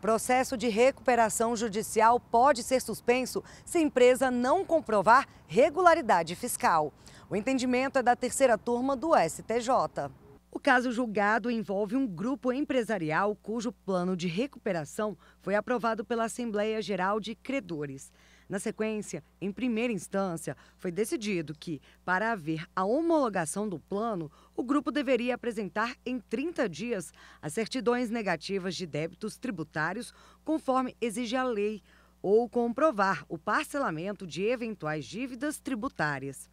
Processo de recuperação judicial pode ser suspenso se a empresa não comprovar regularidade fiscal. O entendimento é da terceira turma do STJ. O caso julgado envolve um grupo empresarial cujo plano de recuperação foi aprovado pela Assembleia Geral de Credores. Na sequência, em primeira instância, foi decidido que, para haver a homologação do plano, o grupo deveria apresentar em 30 dias as certidões negativas de débitos tributários, conforme exige a lei, ou comprovar o parcelamento de eventuais dívidas tributárias.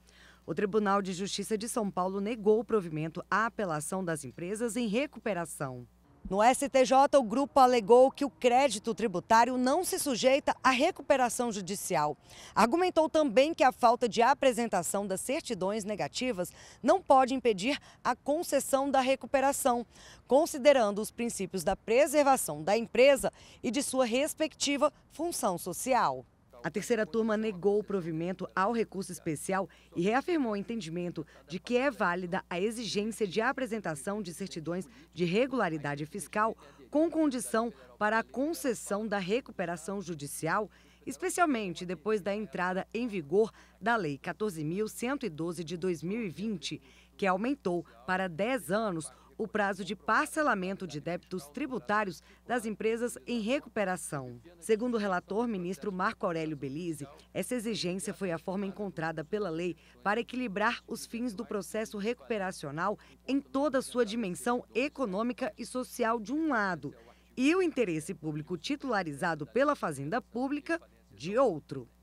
O Tribunal de Justiça de São Paulo negou o provimento à apelação das empresas em recuperação. No STJ, o grupo alegou que o crédito tributário não se sujeita à recuperação judicial. Argumentou também que a falta de apresentação das certidões negativas não pode impedir a concessão da recuperação, considerando os princípios da preservação da empresa e de sua respectiva função social. A terceira turma negou o provimento ao recurso especial e reafirmou o entendimento de que é válida a exigência de apresentação de certidões de regularidade fiscal com condição para a concessão da recuperação judicial, especialmente depois da entrada em vigor da Lei 14.112 de 2020, que aumentou para 10 anos o prazo de parcelamento de débitos tributários das empresas em recuperação. Segundo o relator, ministro Marco Aurélio Belize, essa exigência foi a forma encontrada pela lei para equilibrar os fins do processo recuperacional em toda a sua dimensão econômica e social, de um lado, e o interesse público titularizado pela Fazenda Pública, de outro.